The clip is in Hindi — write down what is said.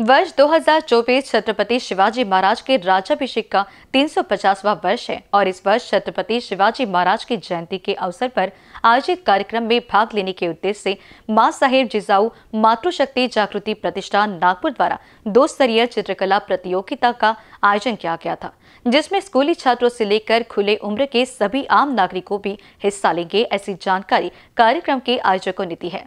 वर्ष 2024 छत्रपति शिवाजी महाराज के राज्याभिषेक का 350वां वर्ष है और इस वर्ष छत्रपति शिवाजी महाराज की जयंती के अवसर पर आयोजित कार्यक्रम में भाग लेने के उद्देश्य से माँ साहेब जिजाऊ मातृशक्ति जागृति प्रतिष्ठान नागपुर द्वारा दो स्तरीय चित्रकला प्रतियोगिता का आयोजन किया गया था जिसमें स्कूली छात्रों से लेकर खुले उम्र के सभी आम नागरिकों भी हिस्सा लेंगे ऐसी जानकारी कार्यक्रम के आयोजकों ने दी है